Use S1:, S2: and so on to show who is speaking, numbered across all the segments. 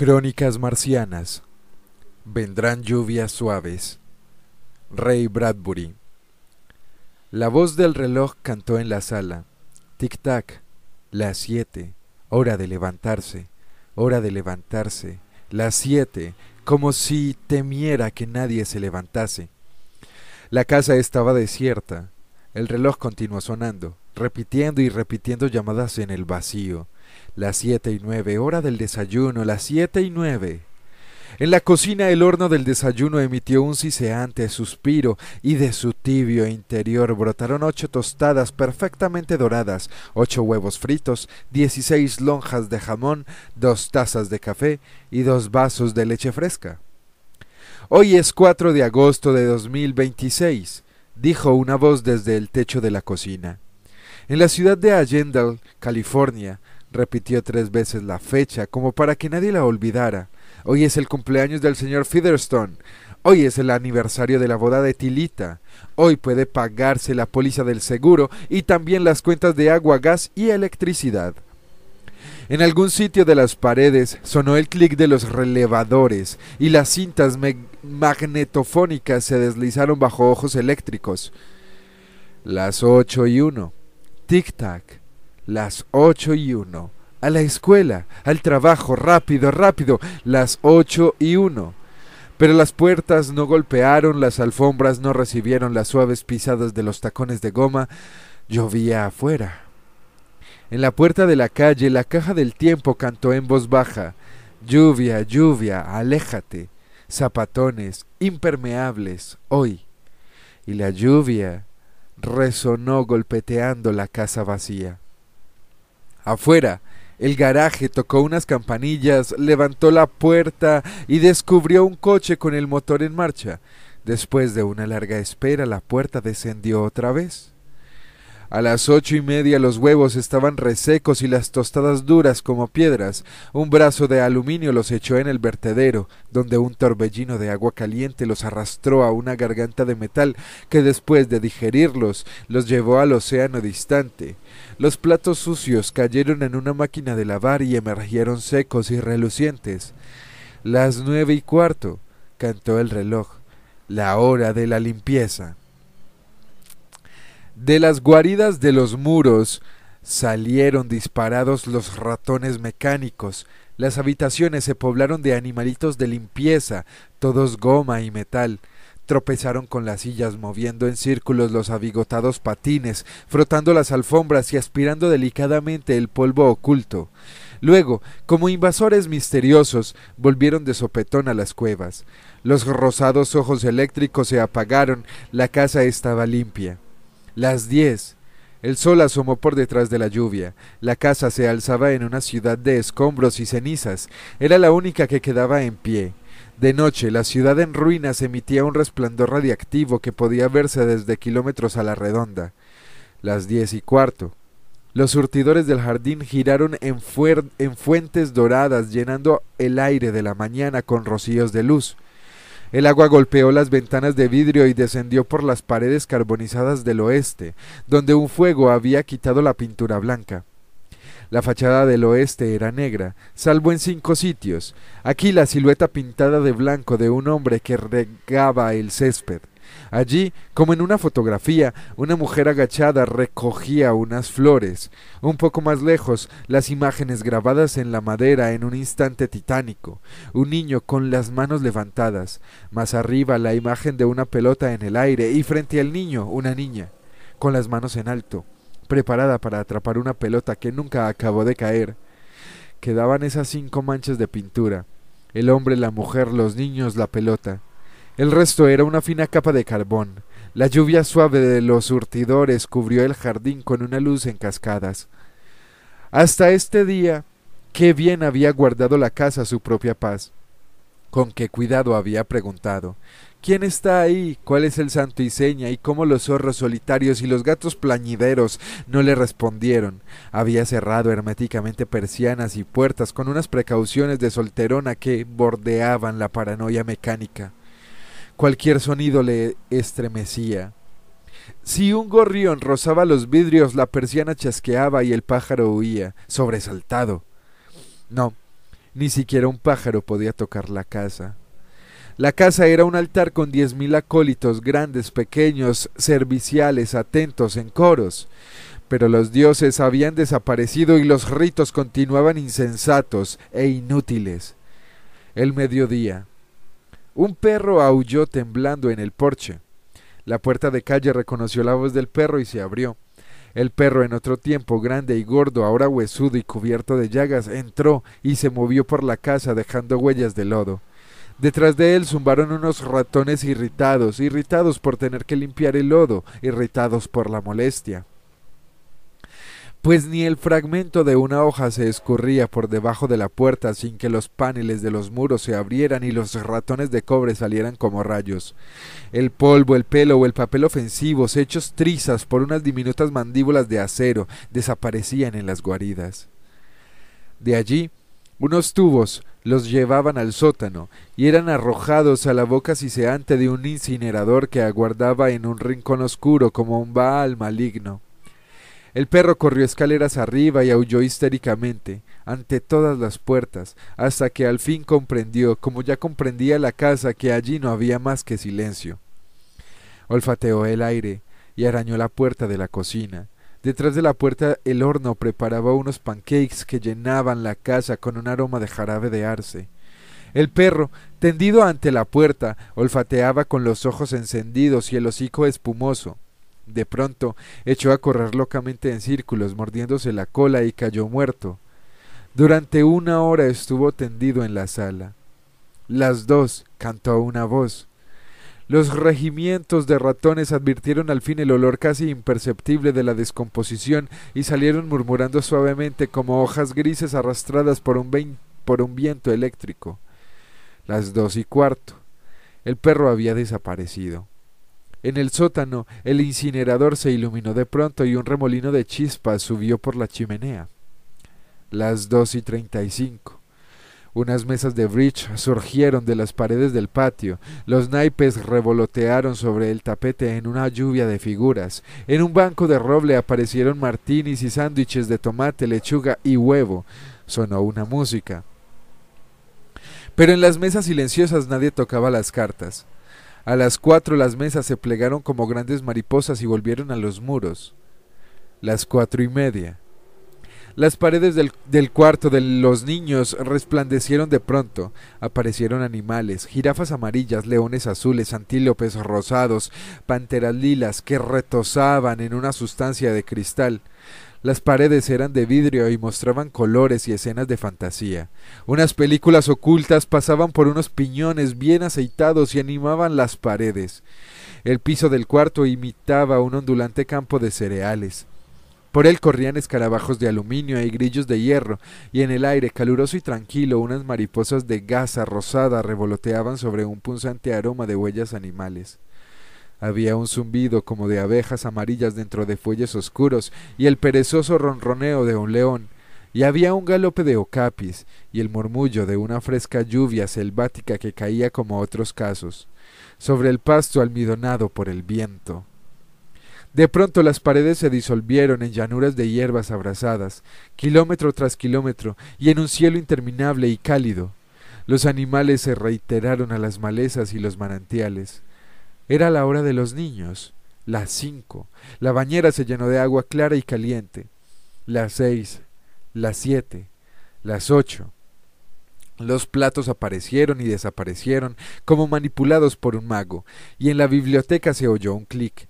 S1: Crónicas marcianas. Vendrán lluvias suaves. Rey Bradbury. La voz del reloj cantó en la sala. Tic-tac. Las siete. Hora de levantarse. Hora de levantarse. Las siete. Como si temiera que nadie se levantase. La casa estaba desierta. El reloj continuó sonando, repitiendo y repitiendo llamadas en el vacío. Las siete y nueve hora del desayuno, las siete y nueve En la cocina el horno del desayuno emitió un siseante suspiro y de su tibio interior brotaron ocho tostadas perfectamente doradas, ocho huevos fritos, dieciséis lonjas de jamón, dos tazas de café y dos vasos de leche fresca. Hoy es 4 de agosto de 2026, dijo una voz desde el techo de la cocina. En la ciudad de Allendale, California, Repitió tres veces la fecha, como para que nadie la olvidara. Hoy es el cumpleaños del señor Featherstone. Hoy es el aniversario de la boda de Tilita. Hoy puede pagarse la póliza del seguro y también las cuentas de agua, gas y electricidad. En algún sitio de las paredes sonó el clic de los relevadores y las cintas magnetofónicas se deslizaron bajo ojos eléctricos. Las ocho y uno. Tic-tac, las ocho y uno. A la escuela, al trabajo, rápido, rápido, las ocho y uno. Pero las puertas no golpearon, las alfombras no recibieron las suaves pisadas de los tacones de goma, llovía afuera. En la puerta de la calle la caja del tiempo cantó en voz baja, Lluvia, lluvia, aléjate, zapatones, impermeables, hoy. Y la lluvia resonó golpeteando la casa vacía. Afuera, el garaje tocó unas campanillas, levantó la puerta y descubrió un coche con el motor en marcha. Después de una larga espera, la puerta descendió otra vez. A las ocho y media los huevos estaban resecos y las tostadas duras como piedras. Un brazo de aluminio los echó en el vertedero, donde un torbellino de agua caliente los arrastró a una garganta de metal que después de digerirlos los llevó al océano distante. Los platos sucios cayeron en una máquina de lavar y emergieron secos y relucientes. Las nueve y cuarto, cantó el reloj, la hora de la limpieza. De las guaridas de los muros salieron disparados los ratones mecánicos. Las habitaciones se poblaron de animalitos de limpieza, todos goma y metal. Tropezaron con las sillas moviendo en círculos los abigotados patines, frotando las alfombras y aspirando delicadamente el polvo oculto. Luego, como invasores misteriosos, volvieron de sopetón a las cuevas. Los rosados ojos eléctricos se apagaron, la casa estaba limpia. Las diez. El sol asomó por detrás de la lluvia. La casa se alzaba en una ciudad de escombros y cenizas. Era la única que quedaba en pie. De noche, la ciudad en ruinas emitía un resplandor radiactivo que podía verse desde kilómetros a la redonda. Las diez y cuarto. Los surtidores del jardín giraron en, fuentes doradas, llenando el aire de la mañana con rocíos de luz. El agua golpeó las ventanas de vidrio y descendió por las paredes carbonizadas del oeste, donde un fuego había quitado la pintura blanca. La fachada del oeste era negra, salvo en cinco sitios. Aquí la silueta pintada de blanco de un hombre que regaba el césped. Allí, como en una fotografía, una mujer agachada recogía unas flores. Un poco más lejos, las imágenes grabadas en la madera en un instante titánico, un niño con las manos levantadas, más arriba la imagen de una pelota en el aire y frente al niño una niña, con las manos en alto, preparada para atrapar una pelota que nunca acabó de caer. Quedaban esas cinco manchas de pintura, el hombre, la mujer, los niños, la pelota. El resto era una fina capa de carbón. La lluvia suave de los surtidores cubrió el jardín con una luz en cascadas. Hasta este día, qué bien había guardado la casa su propia paz. Con qué cuidado había preguntado. ¿Quién está ahí? ¿Cuál es el santo y seña? ¿Y cómo los zorros solitarios y los gatos plañideros no le respondieron? Había cerrado herméticamente persianas y puertas con unas precauciones de solterona que bordeaban la paranoia mecánica. Cualquier sonido le estremecía. Si un gorrión rozaba los vidrios, la persiana chasqueaba y el pájaro huía, sobresaltado. No, ni siquiera un pájaro podía tocar la casa. La casa era un altar con diez mil acólitos, grandes, pequeños, serviciales, atentos, en coros. Pero los dioses habían desaparecido y los ritos continuaban insensatos e inútiles. El mediodía, un perro aulló temblando en el porche. La puerta de calle reconoció la voz del perro y se abrió. El perro, en otro tiempo grande y gordo, ahora huesudo y cubierto de llagas, entró y se movió por la casa dejando huellas de lodo. Detrás de él zumbaron unos ratones irritados, irritados por tener que limpiar el lodo, irritados por la molestia pues ni el fragmento de una hoja se escurría por debajo de la puerta sin que los paneles de los muros se abrieran y los ratones de cobre salieran como rayos. El polvo, el pelo o el papel ofensivos, hechos trizas por unas diminutas mandíbulas de acero, desaparecían en las guaridas. De allí, unos tubos los llevaban al sótano y eran arrojados a la boca siseante de un incinerador que aguardaba en un rincón oscuro como un baal maligno. El perro corrió escaleras arriba y aulló histéricamente, ante todas las puertas, hasta que al fin comprendió, como ya comprendía la casa, que allí no había más que silencio. Olfateó el aire y arañó la puerta de la cocina. Detrás de la puerta el horno preparaba unos pancakes que llenaban la casa con un aroma de jarabe de arce. El perro, tendido ante la puerta, olfateaba con los ojos encendidos y el hocico espumoso. De pronto, echó a correr locamente en círculos, mordiéndose la cola y cayó muerto. Durante una hora estuvo tendido en la sala. Las dos, cantó una voz. Los regimientos de ratones advirtieron al fin el olor casi imperceptible de la descomposición y salieron murmurando suavemente como hojas grises arrastradas por un, por un viento eléctrico. Las dos y cuarto. El perro había desaparecido. En el sótano el incinerador se iluminó de pronto y un remolino de chispas subió por la chimenea. Las dos y treinta y cinco. Unas mesas de bridge surgieron de las paredes del patio, los naipes revolotearon sobre el tapete en una lluvia de figuras, en un banco de roble aparecieron martinis y sándwiches de tomate, lechuga y huevo, sonó una música. Pero en las mesas silenciosas nadie tocaba las cartas. A las cuatro las mesas se plegaron como grandes mariposas y volvieron a los muros. Las cuatro y media. Las paredes del, cuarto de los niños resplandecieron de pronto. Aparecieron animales, jirafas amarillas, leones azules, antílopes rosados, panteras lilas que retosaban en una sustancia de cristal. Las paredes eran de vidrio y mostraban colores y escenas de fantasía. Unas películas ocultas pasaban por unos piñones bien aceitados y animaban las paredes. El piso del cuarto imitaba un ondulante campo de cereales. Por él corrían escarabajos de aluminio y grillos de hierro, y en el aire caluroso y tranquilo unas mariposas de gasa rosada revoloteaban sobre un punzante aroma de huellas animales. Había un zumbido como de abejas amarillas dentro de fuelles oscuros y el perezoso ronroneo de un león, y había un galope de ocapis y el murmullo de una fresca lluvia selvática que caía como otros casos, sobre el pasto almidonado por el viento. De pronto las paredes se disolvieron en llanuras de hierbas abrasadas, kilómetro tras kilómetro, y en un cielo interminable y cálido. Los animales se reiteraron a las malezas y los manantiales. Era la hora de los niños, las cinco. La bañera se llenó de agua clara y caliente. Las seis, las siete, las ocho. Los platos aparecieron y desaparecieron, como manipulados por un mago, y en la biblioteca se oyó un clic.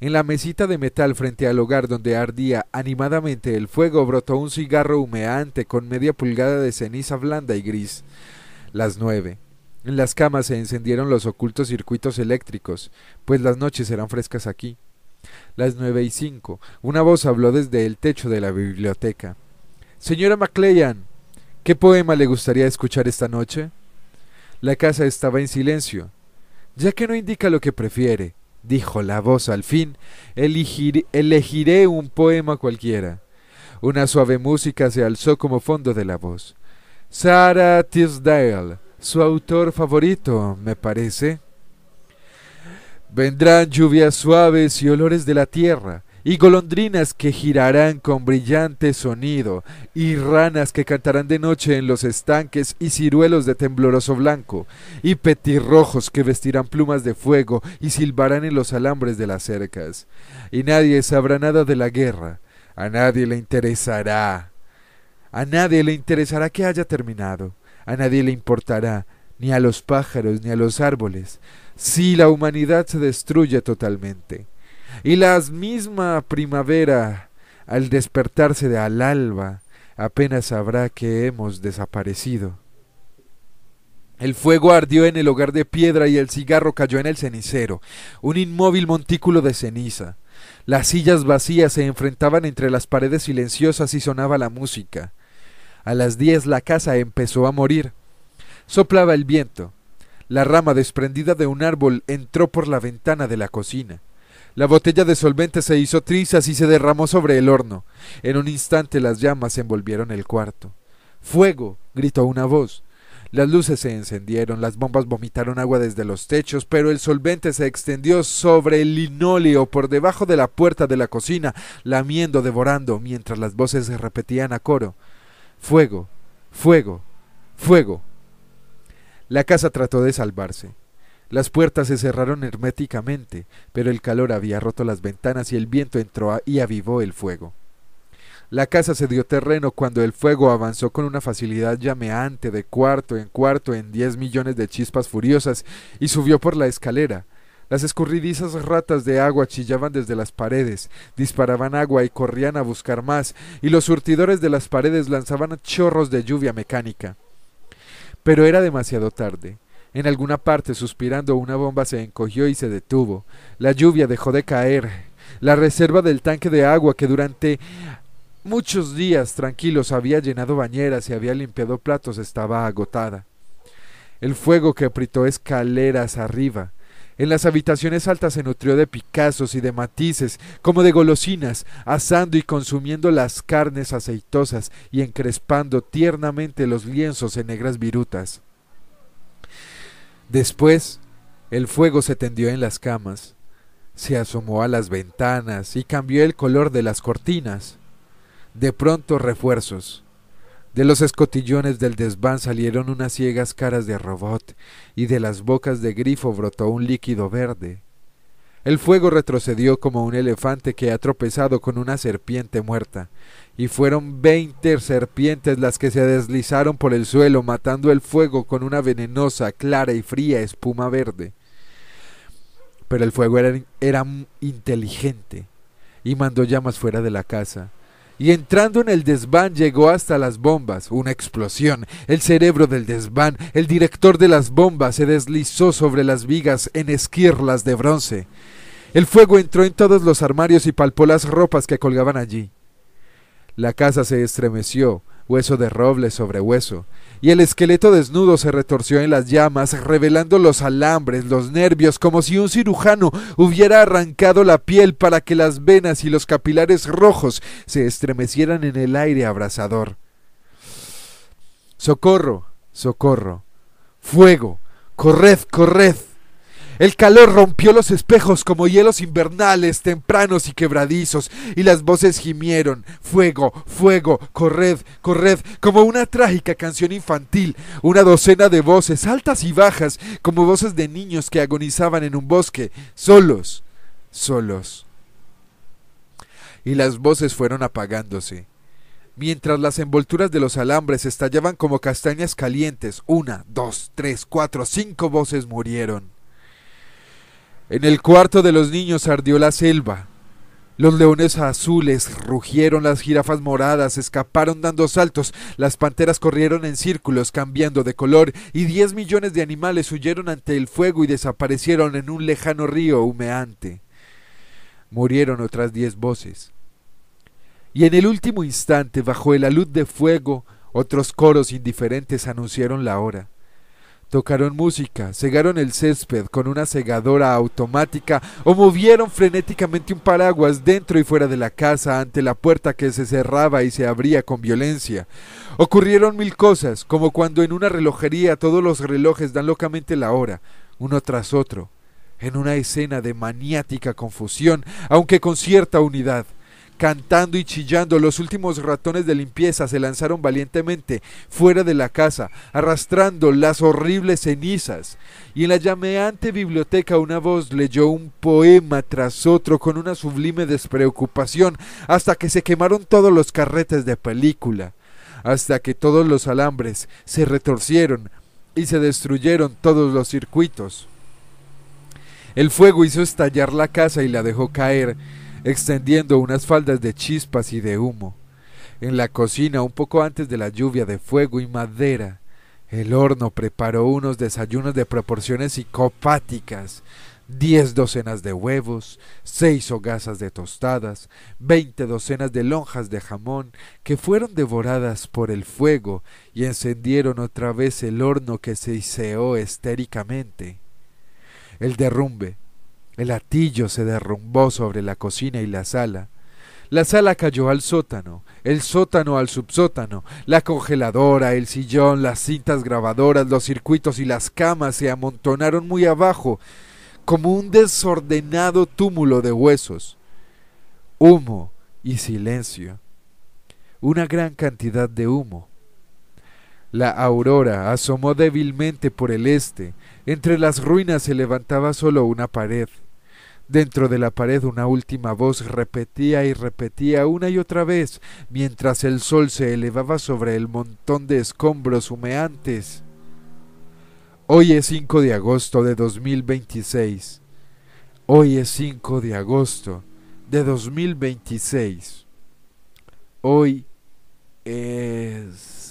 S1: En la mesita de metal frente al hogar donde ardía animadamente el fuego brotó un cigarro humeante con media pulgada de ceniza blanda y gris. Las nueve. En las camas se encendieron los ocultos circuitos eléctricos, pues las noches eran frescas aquí. Las nueve y cinco, una voz habló desde el techo de la biblioteca. Señora Maclean, ¿qué poema le gustaría escuchar esta noche? La casa estaba en silencio. Ya que no indica lo que prefiere, dijo la voz al fin, elegiré un poema cualquiera. Una suave música se alzó como fondo de la voz. Sarah Tisdale su autor favorito, me parece. Vendrán lluvias suaves y olores de la tierra, y golondrinas que girarán con brillante sonido, y ranas que cantarán de noche en los estanques y ciruelos de tembloroso blanco, y petirrojos que vestirán plumas de fuego y silbarán en los alambres de las cercas. Y nadie sabrá nada de la guerra, a nadie le interesará, a nadie le interesará que haya terminado a nadie le importará, ni a los pájaros, ni a los árboles, si la humanidad se destruye totalmente. Y la misma primavera, al despertarse de al alba, apenas sabrá que hemos desaparecido. El fuego ardió en el hogar de piedra y el cigarro cayó en el cenicero, un inmóvil montículo de ceniza. Las sillas vacías se enfrentaban entre las paredes silenciosas y sonaba la música. A las diez la casa empezó a morir. Soplaba el viento. La rama desprendida de un árbol entró por la ventana de la cocina. La botella de solvente se hizo trizas y se derramó sobre el horno. En un instante las llamas envolvieron el cuarto. ¡Fuego! gritó una voz. Las luces se encendieron, las bombas vomitaron agua desde los techos, pero el solvente se extendió sobre el linóleo por debajo de la puerta de la cocina, lamiendo, devorando, mientras las voces se repetían a coro. Fuego, fuego, fuego. La casa trató de salvarse. Las puertas se cerraron herméticamente, pero el calor había roto las ventanas y el viento entró y avivó el fuego. La casa se dio terreno cuando el fuego avanzó con una facilidad llameante de cuarto en cuarto en diez millones de chispas furiosas y subió por la escalera, las escurridizas ratas de agua chillaban desde las paredes, disparaban agua y corrían a buscar más, y los surtidores de las paredes lanzaban chorros de lluvia mecánica. Pero era demasiado tarde. En alguna parte, suspirando, una bomba se encogió y se detuvo. La lluvia dejó de caer. La reserva del tanque de agua que durante muchos días tranquilos había llenado bañeras y había limpiado platos estaba agotada. El fuego que apretó escaleras arriba, en las habitaciones altas se nutrió de picazos y de matices, como de golosinas, asando y consumiendo las carnes aceitosas y encrespando tiernamente los lienzos en negras virutas. Después, el fuego se tendió en las camas, se asomó a las ventanas y cambió el color de las cortinas. De pronto refuerzos, de los escotillones del desván salieron unas ciegas caras de robot, y de las bocas de grifo brotó un líquido verde. El fuego retrocedió como un elefante que ha tropezado con una serpiente muerta, y fueron veinte serpientes las que se deslizaron por el suelo, matando el fuego con una venenosa, clara y fría espuma verde. Pero el fuego era, era inteligente, y mandó llamas fuera de la casa, y entrando en el desván llegó hasta las bombas. Una explosión. El cerebro del desván, el director de las bombas, se deslizó sobre las vigas en esquirlas de bronce. El fuego entró en todos los armarios y palpó las ropas que colgaban allí. La casa se estremeció hueso de roble sobre hueso, y el esqueleto desnudo se retorció en las llamas, revelando los alambres, los nervios, como si un cirujano hubiera arrancado la piel para que las venas y los capilares rojos se estremecieran en el aire abrasador. Socorro, socorro, fuego, corred, corred. El calor rompió los espejos como hielos invernales tempranos y quebradizos, y las voces gimieron, fuego, fuego, corred, corred, como una trágica canción infantil, una docena de voces, altas y bajas, como voces de niños que agonizaban en un bosque, solos, solos. Y las voces fueron apagándose mientras las envolturas de los alambres estallaban como castañas calientes. Una, dos, tres, cuatro, cinco voces murieron. En el cuarto de los niños ardió la selva. Los leones azules rugieron, las jirafas moradas escaparon dando saltos, las panteras corrieron en círculos cambiando de color y diez millones de animales huyeron ante el fuego y desaparecieron en un lejano río humeante. Murieron otras diez voces. Y en el último instante, bajo el luz de fuego, otros coros indiferentes anunciaron la hora tocaron música, cegaron el césped con una segadora automática o movieron frenéticamente un paraguas dentro y fuera de la casa ante la puerta que se cerraba y se abría con violencia. Ocurrieron mil cosas, como cuando en una relojería todos los relojes dan locamente la hora, uno tras otro, en una escena de maniática confusión, aunque con cierta unidad cantando y chillando, los últimos ratones de limpieza se lanzaron valientemente fuera de la casa, arrastrando las horribles cenizas. Y en la llameante biblioteca una voz leyó un poema tras otro con una sublime despreocupación, hasta que se quemaron todos los carretes de película, hasta que todos los alambres se retorcieron y se destruyeron todos los circuitos. El fuego hizo estallar la casa y la dejó caer extendiendo unas faldas de chispas y de humo. En la cocina, un poco antes de la lluvia de fuego y madera, el horno preparó unos desayunos de proporciones psicopáticas, diez docenas de huevos, seis hogazas de tostadas, veinte docenas de lonjas de jamón, que fueron devoradas por el fuego y encendieron otra vez el horno que se hiceó estéricamente. El derrumbe, el atillo se derrumbó sobre la cocina y la sala. La sala cayó al sótano, el sótano al subsótano, la congeladora, el sillón, las cintas grabadoras, los circuitos y las camas se amontonaron muy abajo, como un desordenado túmulo de huesos. Humo y silencio. Una gran cantidad de humo. La aurora asomó débilmente por el este. Entre las ruinas se levantaba solo una pared. Dentro de la pared una última voz repetía y repetía una y otra vez, mientras el sol se elevaba sobre el montón de escombros humeantes. Hoy es 5 de agosto de 2026. Hoy es 5 de agosto de 2026. Hoy es...